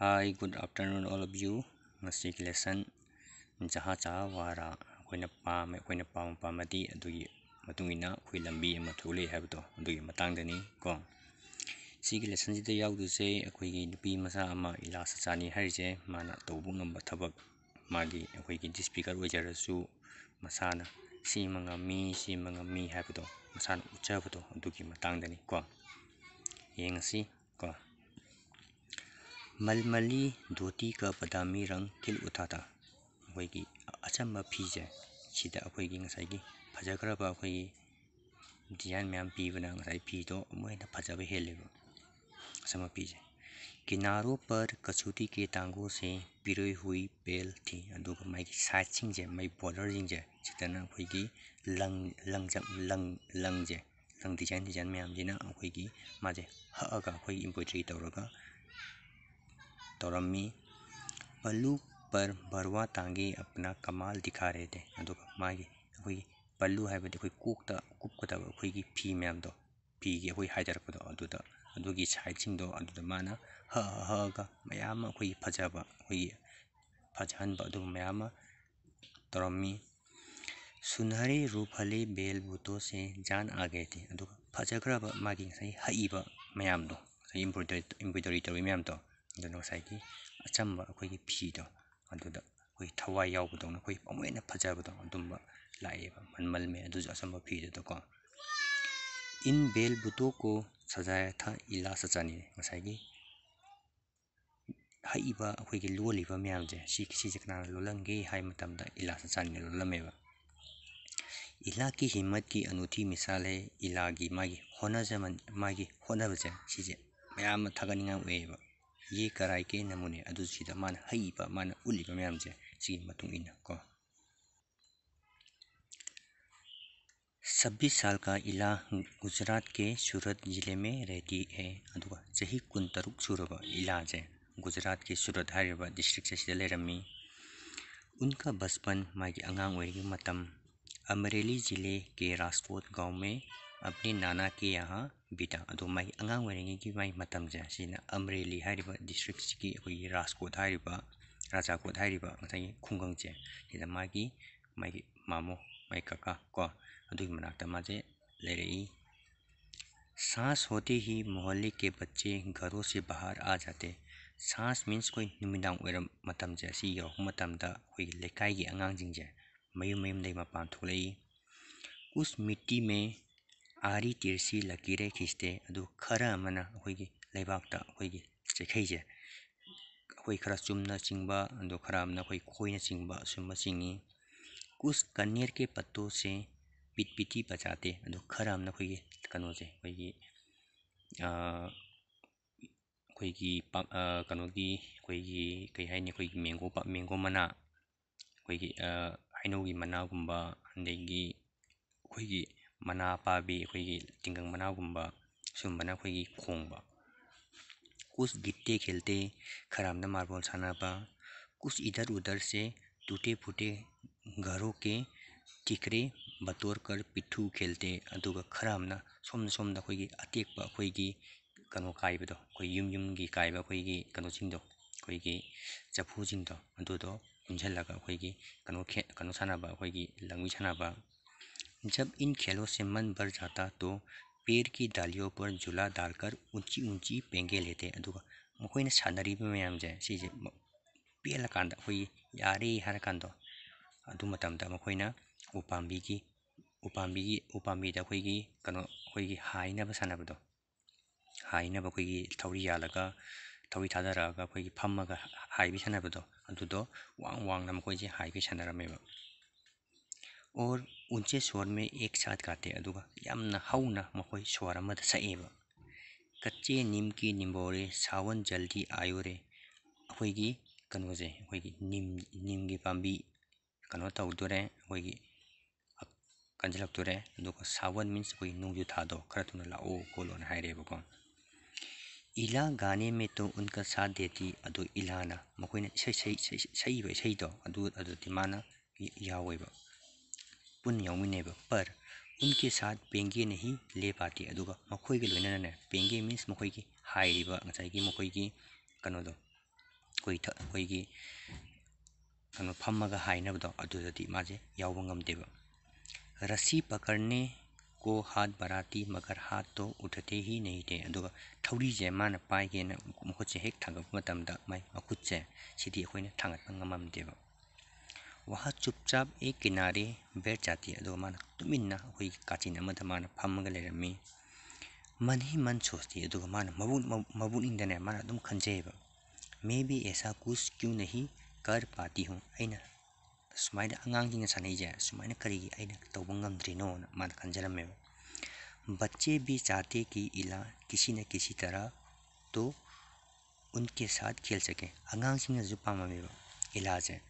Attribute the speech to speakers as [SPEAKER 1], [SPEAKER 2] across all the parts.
[SPEAKER 1] high good afternoon all of you मसी की lesson जहाँ चाह वहाँ पाम अखोन पाम पादी अखी लंबी थोले हैबदी को लेसन से यादसे अखोई मचा इलास चाने हरजे मान तब थबक मागी अखोगी डिस्पीकर होजरसु मसान सिमी सिमी है मसान उठबदी को यंगी को ꯃꯜꯃꯂꯤ ꯙꯣꯇꯤꯒ ꯕꯗꯥꯃꯤ ꯔꯪ ꯇꯤꯜ ꯎꯊꯥꯊꯥ ꯑꯩꯈꯣꯏꯒꯤ ꯑꯆꯝꯕ ꯐꯤꯁꯦ ꯁꯤꯗ ꯑꯩꯈꯣꯏꯒꯤ अखोगी फजग्रब अखोगी डिजाइन मैं पीबना ꯉꯁꯥꯏ ꯐꯤꯗꯣ ꯑꯃꯨꯛ ꯍꯦꯟꯅ ꯐꯖꯕ ꯍꯦꯜꯂꯦꯕ ꯑꯆꯝꯕ किनारों पर कसूती के टांगों से पिरोई हुई बेल थी अगर माई साइडसिंगे माई बॉर्डरसिंगे चितना अखोगी लंग लंग लंग लंगजे लंग डिजाइन डिजाइन मैम जी अखोगी माजे हक अखोई एम्ब्रॉयडरी तौर तो रम्मी पल्लू पर भरवा तांगे अपना कमाल दिखा रहे थे अंदो हाँ, माँ कोई पल्लू है वो देखो कूकता कूकता कोई की फी में अंदो तो, फी के कोई हाइजर को अंदो तो अंदो तो, की छाइचिंग दो अंदो तो माना ह ह का मैयाम कोई फजा बा कोई फजान बा तो मैयाम तो रम्मी सुनहरे रूप हले बेल बूतों से जान आ गए थे अंदो हाँ, फजा कर बा माँ सही हई बा मैयाम दो सही एम्ब्रॉयडरी एम्ब्रॉयडरी तो मैयाम तो ꯑꯗꯨꯅ ꯉꯁꯥꯏꯒꯤ ꯑꯆꯝꯕ ꯑꯩꯈꯣꯏꯒꯤ ꯐꯤꯗꯣ ꯑꯗꯨꯗ ꯑꯩꯈꯣꯏ ꯊꯋꯥꯏ ꯌꯥꯎꯕꯗꯧꯅ ꯑꯩꯈꯣꯏ ꯄꯥꯃꯨꯍꯦꯟꯅ ꯐꯖꯕꯗꯣ ꯑꯗꯨꯝꯕ ꯂꯥꯛꯑꯦꯕ ꯃꯜꯃꯜ ꯃꯦ ꯑꯗꯨꯁꯨ ꯑꯆꯝꯕ ꯐꯤꯗꯨꯗꯀꯣ ꯏꯟ ꯕꯦꯜ ꯕꯨꯇꯣꯀꯣ ꯁꯖꯥꯌꯥ ꯊꯥ ꯏꯂꯥ ꯁꯆꯥꯅꯤ ꯉꯁꯥꯏꯒꯤ ꯍꯛꯏꯕ ꯑꯩꯈꯣꯏꯒꯤ ꯂꯣꯜꯂꯤꯕ ꯃꯌꯥꯝꯁꯦ ꯁꯤ ꯁꯤꯁꯦ ꯀꯅꯥꯅ ꯂꯣꯜꯂꯝꯒꯦ ꯍꯥꯏꯕ ꯃꯇꯝꯗ ꯏꯂꯥ ꯁꯆꯥꯅꯤꯅ ꯂꯣꯜꯂꯝꯃꯦꯕ ꯏꯂꯥꯒꯤ ꯍꯤꯃꯠꯀꯤ ꯑꯅꯨꯊꯤ ꯃꯤꯁꯥꯜ ꯍꯥꯏ ꯏꯂꯥꯒꯤ ꯃꯥꯒꯤ ꯍꯣꯠꯅꯖꯃꯟ ꯃꯥꯒꯤ ꯍꯣꯠꯅꯕꯁꯦ ꯁꯤꯁꯦ ꯃꯌꯥꯝ ꯑꯃ ꯊꯥꯒꯠꯅꯤꯡꯉꯥꯏ ꯑꯣꯏꯌꯦꯕ ꯌꯦ ꯀꯔꯥꯏꯀꯦ ꯅꯃꯨꯅꯦ ꯑꯗꯨꯁꯤꯗ ꯃꯥꯅ ꯍꯩꯕ ꯃꯥꯅ ꯎꯠꯂꯤꯕ ꯃꯌꯥꯝꯁꯦ ꯁꯤꯒꯤ ꯃꯇꯨꯡ ꯏꯟꯅ ꯀꯣ छब्बीस साल का इला गुजरात के सूरत ज़िले में रहती है अदुगा चही कुन सूरब इला इलाजे गुजरात के सूरत हाब डिस्ट्रिक्ट से लेरमी उनका बचपन माई की अगांग मतम अमरेली ज़िले के राजकोट गांव में अपने नाना के यहाँ बीता अद मई अगामी कि मई मतम से अमरेली डिस्ट्रिक्ट की राजकोट राजाकोट खूंगे मागी मई मामो मई काको अना माजे लेर सांस होते ही मोहल्ले के बच्चे घरों से बाहर आ जाते सांस मीन्स कोई निदाऊ लेकाय की आगाम मयू मयू मपान थोल उस मिट्टी में ꯑꯥꯔꯤ ꯇꯤꯔꯁꯤ ꯂꯛꯀꯤꯔꯦ ꯈꯤꯁꯇꯦ ꯑꯗꯨ ꯈꯔ ꯑꯃꯅ ꯑꯩꯈꯣꯏꯒꯤ ꯂꯩꯕꯥꯛꯇ ꯑꯩꯈꯣꯏꯒꯤ ꯆꯩꯈꯩꯁꯦ ꯑꯩꯈꯣꯏ ꯈꯔ ꯆꯨꯝꯅ ꯆꯤꯡꯕ ꯑꯗꯣ ꯈꯔ ꯑꯃꯅ ꯑꯩꯈꯣꯏ ꯈꯣꯏꯅ ꯆꯤꯡꯕ ꯑꯁꯨꯝꯕ ꯆꯤꯡꯉꯤ ꯀꯨꯁ ꯀꯟꯌꯔ ꯀꯦ ꯄꯠꯇꯣꯁꯦ ꯄꯤꯠ ꯄꯤꯊꯤ ꯄꯆꯥꯇꯦ ꯑꯗꯣ ꯈꯔ ꯑꯃꯅ ꯑꯩꯈꯣꯏꯒꯤ ꯀꯩꯅꯣꯁꯦ ꯑꯩꯈꯣꯏꯒꯤ ꯑꯩꯈꯣꯏꯒꯤ ꯀꯩꯅꯣꯒꯤ ꯑꯩꯈꯣꯏꯒꯤ ꯀꯩ ꯍꯥꯏꯅꯤ ꯑꯩꯈꯣꯏꯒꯤ ꯃꯦꯡꯒꯣ ꯃꯦꯡꯒꯣ ꯃꯅꯥ ꯑꯩꯈꯣꯏꯒꯤ ꯍꯩꯅꯧꯒꯤ ꯃꯅꯥꯒꯨꯝꯕ ꯑꯗꯒꯤ ꯑꯩꯈꯣꯏꯒꯤ ꯃꯅꯥ ꯄꯥꯕꯤ ꯑꯩꯈꯣꯏꯒꯤ ꯆꯤꯡꯒꯪ ꯃꯅꯥꯒꯨꯝꯕ ꯁꯨꯝꯕꯅ ꯑꯩꯈꯣꯏꯒꯤ ꯈꯣꯡꯕ ꯀꯨꯁ ꯒꯤꯇꯦ ꯈꯦꯜꯇꯦ ꯈꯔꯥꯝꯅ ꯃꯥꯔꯕꯣꯜ ꯁꯥꯟꯅꯕ कुछ इधर उधर से टूटे फूटे घरों के चिकरे ꯕꯇꯣꯔꯀꯔ ꯄꯤꯊꯨ ꯈꯦꯜꯇꯦ ꯑꯗꯨꯒ ꯈꯔ ꯑꯃꯅ ꯁꯣꯝꯗ ꯁꯣꯝꯗ ꯑꯩꯈꯣꯏꯒꯤ ꯑꯇꯦꯛꯄ ꯑꯩꯈꯣꯏꯒꯤ ꯀꯩꯅꯣ ꯀꯥꯏꯕꯗꯣ ꯑꯩꯈꯣꯏ ꯌꯨꯝ ꯌꯨꯝꯒꯤ ꯀꯥꯏꯕ ꯑꯩꯈꯣꯏꯒꯤ ꯀꯩꯅꯣꯁꯤꯡꯗꯣ ꯑꯩꯈꯣꯏꯒꯤ ꯆꯐꯨꯁꯤꯡꯗꯣ ꯑꯗꯨꯗꯣ ꯌꯨꯝꯁꯤꯜꯂꯒ ꯑꯩꯈꯣꯏꯒꯤ ꯀꯩꯅꯣ ꯀꯩꯅꯣ ꯁꯥꯟꯅꯕ ꯑꯩꯈꯣꯏꯒꯤ ꯂꯪꯕꯤ ꯁꯥꯟꯅꯕ जब इन खेलों से मन भर जाता तो पेड़ की डालियों पर झूला डालकर ऊंची ऊंची पेंगे लेते मकई ने सानरी में आम जाए से पेल कई यारे हर कानदो की उपाबी उपाबीद कई हाइनब सानबद हाइनब अगर थौरी याग थौरी थादरगा फमग हाई सानबद वांग वांग मकोजे हाई सानरमेब और ऊंचे स्वर में एक साथ गाते अदुगा यम स्वर मद सएव कच्चे नीम की निम्बोरे सावन जल्दी आयो रे कनोजे अखोई नीम नीम की पाबी कनो तौदो रे अखोई कंजलक सावन मीन्स कोई नू था दो खर तुम लाओ कोलो नहाय रे इला गाने में तो उनका साथ देती अदो इलाना मकोई सही सही सही सही सही तो अदो अदो तिमाना या हुई उन यौमिने पर उनके साथ पेंगे नहीं ले पाते है मकोई के लोने पेंगे मीन्स मकोई की हाई चाहे कि मकोई की कनो कोई कोई की कनो फम हाई माजे यौब गमदेव रस्सी पकड़ने को हाथ बराती मगर हाथ तो उठते ही नहीं थे थौरी जे मान पाएगे मुखुचे हेक थाग मई मकुचे सिदी अखोने वहाँ चुपचाप एक किनारे बैठ जाती है दोमान तुम इन्ना हुई काचिन नमद मान फम रमी मन ही मन सोचती है दोमान मबून मबून इंदन है माना तुम खंजे मैं भी ऐसा कुछ क्यों नहीं कर पाती हूँ ऐना सुमायन अंगांग जी ने जाए सुमायन करेगी ऐना तो बंगम द्रिनो मान खंजर बच्चे भी चाहते कि इला किसी न किसी तरह तो उनके साथ खेल सके अंगांग सिंह जुपा में इलाज है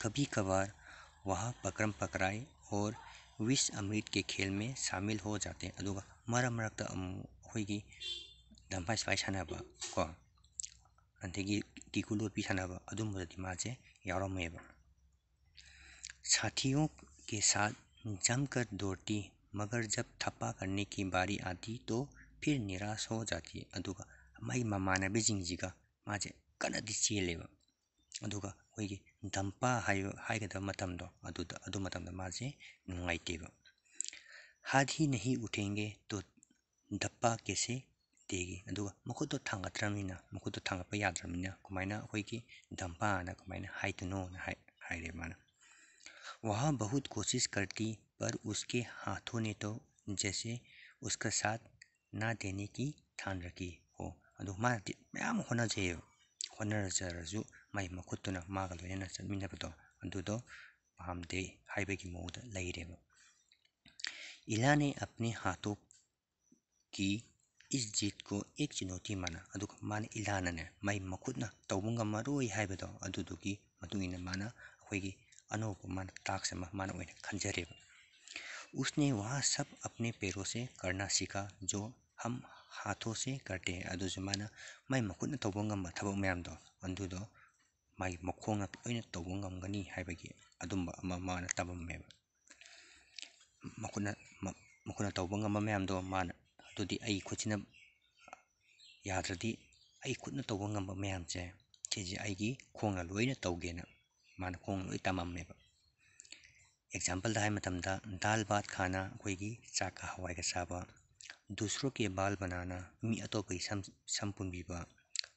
[SPEAKER 1] कभी कभार वह पकड़म पकड़ाए और ꯁꯥꯟꯅꯕꯗꯣ अमृत के खेल में शामिल हो जाते हैं अदुगा मरम मरक्ता अखोगी दंफा सिफाई सनब को अदगी टिकू लोपी सनब माजे यारमेब साथियों के साथ जमकर दौड़ती मगर जब थप्पा करने की बारी आती तो फिर निराश हो जाती है मई ममान बीजिंग मासे कनदी चेलेब मासे नाइटेब हाथ ही नहीं उठेंगे तो दप्पा कैसे देगी मखुद थाद्रमी मखुद थाप याद्रमी कमायना दंपा कमायनोमान वहाँ बहुत कोशिश करती पर उसके हाथों ने तो जैसे उसका साथ ना देने की ठान रखी ꯑꯗꯨ ꯃꯥꯅ ꯇꯤ ꯃꯌꯥꯝ ꯍꯣꯠꯅꯖꯩꯑꯕ ꯍꯣꯠꯅꯖꯔꯁꯨ ꯃꯥꯏ ꯃꯈꯨꯠꯇꯨꯅ ꯃꯥꯒ ꯂꯣꯏꯅꯅ ꯆꯠꯃꯤꯟꯅꯕꯗꯣ ꯑꯗꯨꯗꯣ ꯄꯥꯝꯗꯦ इलाने अपने हाथों की इस जीत को एक चुनौती माना अदुक माने इलान ने मई मखुदना तौबंगा मरोई हाइबदो माना मान ताक से मान ओइन उसने वहाँ सब अपने पैरों से करना सीखा जो हम हाथों से करते हैं ꯑꯗꯨꯁꯨ ꯃꯥꯅ ꯃꯥꯏ ꯃꯈꯨꯠꯅ ꯇꯧꯕ ꯉꯝꯕ ꯊꯕꯛ ꯃꯌꯥꯝꯗꯣ ꯑꯗꯨꯗꯣ ꯃꯥꯒꯤ ꯃꯈꯣꯡꯅ ꯂꯣꯏꯅ ꯇꯧꯕ ꯉꯝꯒꯅꯤ ꯍꯥꯏꯕꯒꯤ ꯑꯗꯨꯝꯕ ꯑꯃ ꯃꯥꯅ ꯇꯝꯃꯝꯃꯦꯕ ꯃꯈꯨꯠꯅ ꯃꯈꯨꯠꯅ ꯇꯧꯕ ꯉꯝꯕ ꯃꯌꯥꯝꯗꯣ ꯃꯥꯅ ꯑꯗꯨꯗꯤ ꯑꯩ ꯈꯨꯠꯁꯤꯅ ꯌꯥꯗ꯭ꯔꯗꯤ ꯑꯩ ꯈꯨꯠꯅ ꯇꯧꯕ ꯉꯝꯕ ꯃꯌꯥꯝꯁꯦ ꯁꯤꯁꯦ ꯑꯩꯒꯤ ꯈꯣꯡꯅ ꯂꯣꯏꯅ ꯇꯧꯒꯦꯅ ꯃꯥꯅ ꯈꯣꯡꯅ ꯂꯣꯏ ꯇꯝꯃꯝꯃꯦꯕ ꯑꯦꯛꯖꯥꯝꯄꯜꯗ ꯍꯥꯏ ꯃꯇꯝꯗ ꯗꯥꯜ ꯚꯥꯠ ꯈꯥꯅ ꯑꯩꯈꯣꯏꯒꯤ ꯆꯥꯛꯀ ꯍꯋꯥꯏꯒ ꯆꯥꯕ दूसरों के बाल बनाना ꯑꯇꯣꯞꯄꯒꯤ ꯁꯝ ꯄꯨꯟꯕꯤꯕ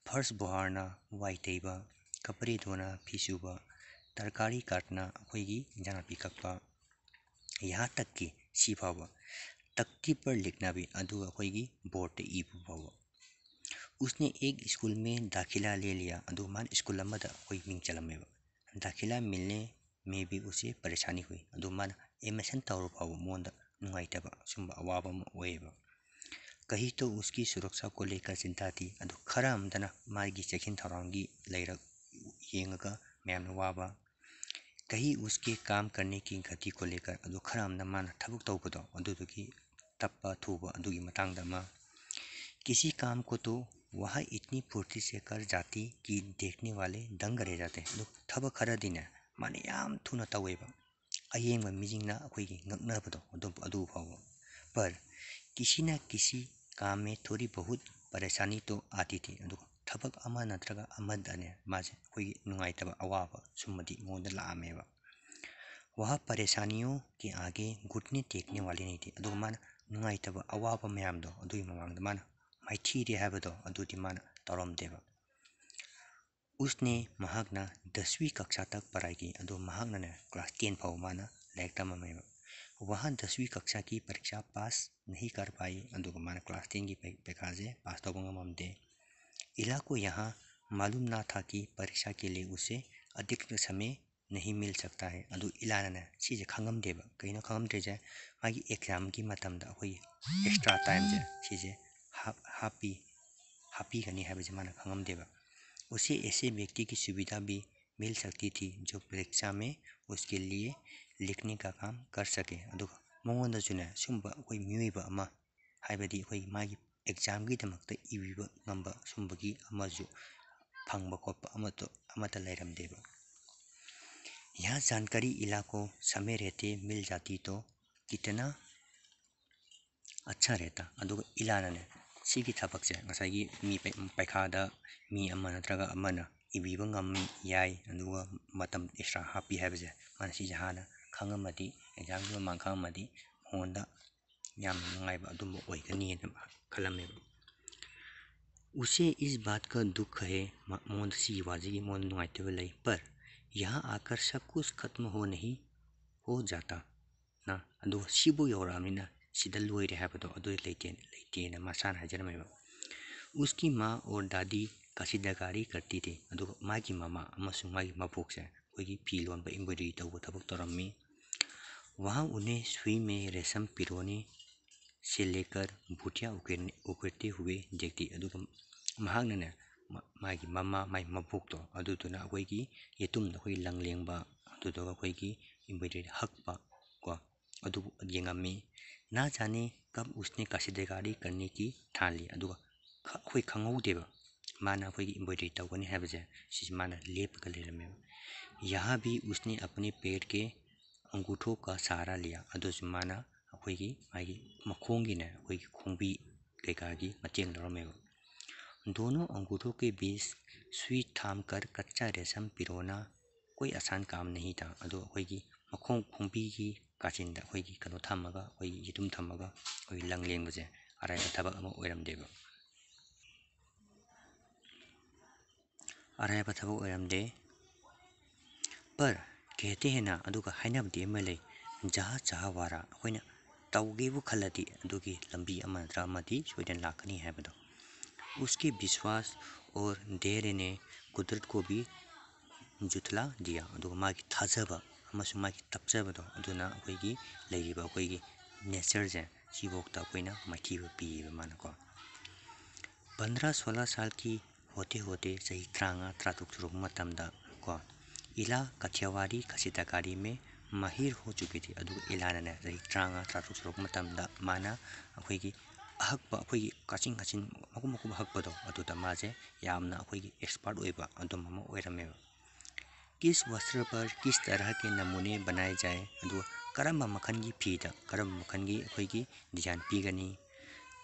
[SPEAKER 1] ꯐꯔꯁ ꯕꯣꯍꯥꯔꯅ ꯋꯥꯏ ꯇꯩꯕ ꯀꯄꯔꯤ ꯙꯣꯅ ꯐꯤ ꯁꯨꯕ ꯇꯔꯀꯥꯔꯤ ꯀꯥꯔꯠꯅ ꯑꯩꯈꯣꯏꯒꯤ ꯑꯦꯟꯁꯥꯡ ꯅꯥꯄꯤ ꯀꯛꯄ ꯌꯍꯥ ꯇꯛꯀꯤ ꯁꯤ ꯐꯥꯎꯕ तख्ती पर लिखना भी अखोगी बोर्ड ते ई उसने एक स्कूल में दाखिला ले लिया अदु मान स्कूल अखोई मिंग चलमेब दाखिला मिलने में भी उसे परेशानी हुई अदु मान एडमिशन तौर पाव नुआई तब सूब अवाब कहीं तो उसकी सुरक्षा को लेकर चिंता थी अद खरा आमदना की चखिन थरौंगी लेर येगा मैन वाबा कहीं उसके काम करने की गति को लेकर अद खरा आमदना मान ठबुक तौपद अदुदी तप थूब अदुगी किसी काम को तो वह इतनी फुर्ती से कर जाती कि देखने वाले दंग रह जाते थब खरा दिन माने याम थू न अयेंग मिजिंग अखोई ना बदो अदो अदू पर किसी न किसी काम में थोड़ी बहुत परेशानी तो आती थी अब थबक अम माज कोई नुआईतब अवाब सुमति मोद लामेब वह परेशानियों के आगे घुटने टेकने वाले नहीं थे अब मान नुआईतब अवाब मैम दो ममान मान मैथी रेहबदो मान तौरम उसने दसवीं कक्षा तक पढ़ाई की क्लास टेन फाउ मान लाइक मैम वहाँ कक्षा की परीक्षा पास नहीं कर पाई ꯑꯗꯨꯒ ꯃꯥꯅ की ꯇꯦꯟꯒꯤ पास ꯄꯥस मम दे इला को यहाँ मालूम ना था कि परीक्षा के लिए उसे अधिक समय नहीं मिल सकता है अदु इलाना सीजे देव कहीं खंगमदेजे मागी एग्जाम की मतम अखोई एक्स्ट्रा टाइम जे सीजे हापी हापीगनी है माना खंगमदेब उसे ऐसे व्यक्ति की सुविधा भी मिल सकती थी जो परीक्षा में उसके लिए लिखने का काम कर सके मोदा चुना सूबी मोब अम है मा फंग खोपेब यहाँ जानकारी इलाको समय रहते मिल जाती तो कितना अच्छा रहता अग इलाने से पैखाद मीना इविब यम एक्स्ट्रा हापी है मानसी जहाँ उसे इस बात का दुख है मोहन सी वाजी की मोहन नुआते हुए लई पर यहाँ आकर सब कुछ खत्म हो नहीं हो जाता ना अदो शिबो ना सीधा लोई रहा बतो अदो लेते लेते ना मसान हजर में उसकी माँ और दादी का काशीदाकारी करती थी अदो माँ की मामा अमसुंग माँ की मपोक से कोई फी लोन पर एम्ब्रॉयडरी तब तब तौरमी वहाँ उन्हें सुई में रेशम पिरोने से लेकर भूटिया उकेरने उकेरते हुए देखती अदु तो महान ने माय की तो अदु तो कोई की ये तुम ना कोई लंग लेंग हक बा ना जाने कब उसने काशिदेगारी करने की ठान ली अदु का माना कोई की इम्पीरियल तो है बजे लेप कर ले यहाँ भी उसने अपने पेड़ के अंगूठो का ꯁꯥꯔ ꯂꯤꯌꯥ ꯑꯗꯨꯁꯨ ꯃꯥꯅ ꯑꯩꯈꯣꯏꯒꯤ ꯃꯥꯒꯤ ꯃꯈꯣꯡꯒꯤꯅꯦ ꯑꯩꯈꯣꯏꯒꯤ ꯈꯣꯡꯕꯤ दोनों अंगूठों के बीच सुई थाम कर कच्चा रेशम पिरोना कोई आसान काम नहीं था अदो अखोई मखों खोंबी की काचिन द कनो थमगा अखोई यितुम थमगा अखोई लंग लेंग बजे अराय थबक अम ओरम देबो अराय थबक ओरम दे पर के तेनाल जहा जहा वारा अगर तौगेबू खलती लंबी सोदन लाखनी है उसके विश्वास और देर ने कुदरत को भी जुथला दिया थाजब तपजब नेचर जैन मठीब पीब मानको पंद्रह सोलह साल की होते होते चाह त्रांगा त्रातुक चुरुक इला कथियावारी कसीदारी में महिर हो चुकी थी अब इलाना रही त्रांगा त्राटू सरुक माना अहब अखोई कचिन कचिन मकु मकु अहबद माजे यामना अखोई एक्सपर्ट होरमे किस वस्त्र पर किस तरह के नमूने बनाए जाए करम मखन की फीद करम मखन की अखोई की डिजाइन पीगनी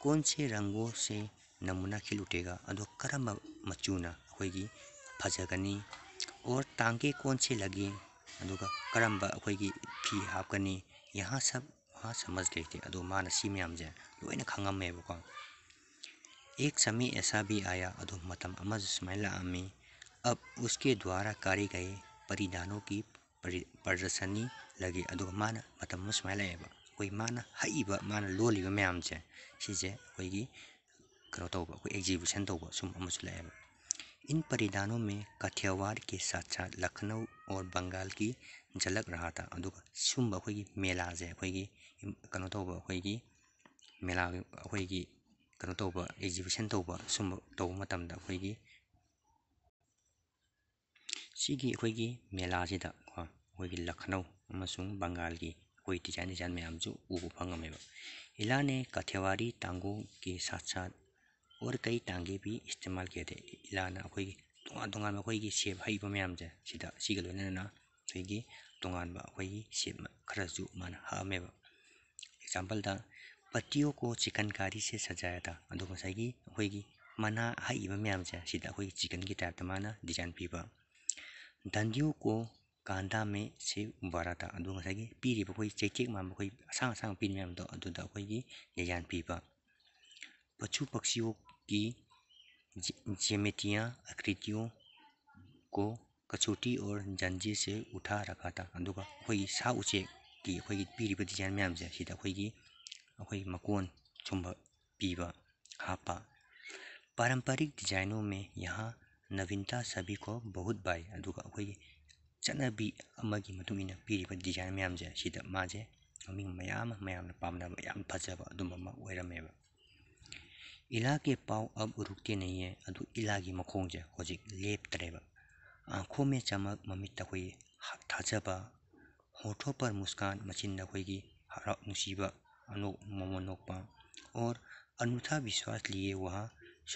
[SPEAKER 1] कौन से रंगों से नमूना खिल उठेगा अब करम मचूना अखोई की फजगनी और ꯇꯥꯡꯒꯦ कौन ꯁꯦꯠꯂꯒꯦ ꯑꯗꯨꯒ ꯀꯔꯝꯕ ꯑꯩꯈꯣꯏꯒꯤ ꯐꯤ ꯍꯥꯞꯀꯅꯤ ꯌꯍꯥ ꯁꯕ ꯋꯍꯥ ꯁꯃꯖ ꯂꯩꯇꯦ ꯑꯗꯣ ꯃꯥꯅ ꯁꯤ ꯃꯌꯥꯝꯁꯦ ꯂꯣꯏꯅ एक समय ऐसा भी आया अधो मतम अमज स्मैला अब उसके द्वारा कारे गए परिदानों की प्रदर्शनी लगे अधो मान मतम स्मैला कोई मान हईब मान लोल मैम से कोई कहो तब एग्जीबिशन तब सूम लाइब इन परिधानों में कथियावार के साथ साथ लखनऊ और बंगाल की झलक रहा था अब सुब अखोगी मेला से अखोगी कनौतौब अखोगी मेला अखोगी कनौतौब एग्जीबिशन तौब सुब तौब मतम अखोगी सिगी अखोगी मेला से अखोगी हाँ, लखनऊ बंगाल की कोई डिजाइन डिजाइन मैम उगो फंगमेब इलाने कथियावारी तांगों के साथ साथ और कई ꯇꯥꯡꯒꯦ ꯄꯤ ꯏꯁꯇꯦꯃꯥꯜ ꯀꯤꯌꯥꯗꯦ ꯏꯂꯥꯅ ꯑꯩꯈꯣꯏꯒꯤ ꯇꯣꯉꯥꯟ ꯇꯣꯉꯥꯟꯕ ꯑꯩꯈꯣꯏꯒꯤ ꯁꯦꯞ ꯍꯩꯕ ꯃꯌꯥꯝꯁꯦ ꯁꯤꯗ ꯁꯤꯒ ꯂꯣꯏꯅꯅ ꯑꯩꯈꯣꯏꯒꯤ ꯇꯣꯉꯥꯟꯕ ꯑꯩꯈꯣꯏꯒꯤ ꯁꯦꯞ ꯈꯔꯁꯨ ꯃꯥꯅ ꯍꯥꯞꯑꯝꯃꯦꯕ ꯑꯦꯛꯖꯥꯝꯄꯜꯗ ꯄꯇꯤꯌꯣ ꯀꯣ ꯆꯤꯀꯟ ꯀꯥꯔꯤꯁꯦ ꯁꯖꯥꯌꯥꯗ ꯑꯗꯣ ꯉꯁꯥꯏꯒꯤ ꯑꯩꯈꯣꯏꯒꯤ ꯃꯅꯥ ꯍꯩꯕ ꯃꯌꯥꯝꯁꯦ ꯁꯤꯗ ꯑꯩꯈꯣꯏꯒꯤ ꯆꯤꯀꯟꯒꯤ ꯇꯥꯏꯞꯇ ꯃꯥꯅ ꯗꯤꯖꯥꯏꯟ ꯄꯤꯕ ꯗꯟꯗꯤꯌꯣ ꯀꯣ ꯀꯥꯟꯗꯥ ꯃꯦ ꯁꯦ ꯕꯥꯔꯥꯇ ꯑꯗꯣ ꯉꯁꯥꯏꯒꯤ ꯄꯤꯔꯤꯕ ꯑꯩꯈꯣꯏ ꯆꯩꯇꯦꯛ ꯃꯥꯟꯕ ꯑꯩꯈꯣꯏ ꯑꯁꯥꯡ ꯑꯁꯥꯡ ꯄꯤꯔꯤ ꯃꯌꯥꯝꯗꯣ ꯑꯗꯨꯗ ꯑꯩꯈꯣꯏꯒꯤ ꯗꯤꯖꯥꯏꯟ ꯄꯤꯕ ꯄꯆꯨ ꯄꯛꯁꯤꯌꯣ की जमितियाँ आकृतियों को कसौटी और जंजीर से उठा रखा था अंदोगाई सा उचे की अखोई की पीरब डिजाइन मैम से अखोई की मकोन चुंब पीबा हापा पारंपरिक डिजाइनों में यहाँ नवीनता सभी को बहुत बाय अखोई चनबी मतुमीना पीरब डिजाइन मैम से माजे मम मैं मैं पाब फ्चब अदरमेब इला के पाव अब रुकते नहीं है अदु इला की मखों इलागी मखोंजे होजिक लेप्तरेबा आँखों में चमक ममित हुई थाजबा होठों पर मुस्कान मचिंदा हुईगी हरा नुशीबा अनोक मोमोनोपा और अनुथा विश्वास लिए वहाँ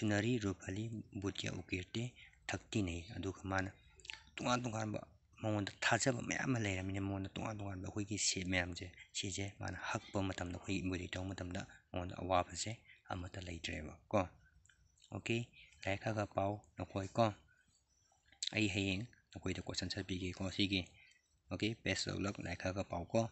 [SPEAKER 1] सुनहरी रूपली बुटिया उकेरते थकती नहीं अदुग मान तोान तोान मोद थाजब मैम लेरमी मोद तोान तोान अखोई से मैम से हक पर मतम मतम बुरी मोन अवाब से ꯑꯃꯠꯇ ꯂꯩꯇ꯭ꯔꯦꯕꯀꯣ ꯑꯣꯀꯦ ꯂꯥꯏꯔꯤꯛ ꯈꯔ ꯈꯔ ꯄꯥꯎ ꯅꯈꯣꯏ ꯀꯣ ꯑꯩ ꯍꯌꯦꯡ ꯅꯈꯣꯏꯗ ꯀꯣꯏꯁꯟ ꯁꯠꯄꯤꯒꯦꯀꯣ ꯁꯤꯒꯤ ꯑꯣꯀꯦ ꯕꯦꯁ ꯑꯣꯐ ꯂꯛ ꯂꯥꯏꯔꯤꯛ ꯈꯔ ꯈꯔ ꯄꯥꯎꯀꯣ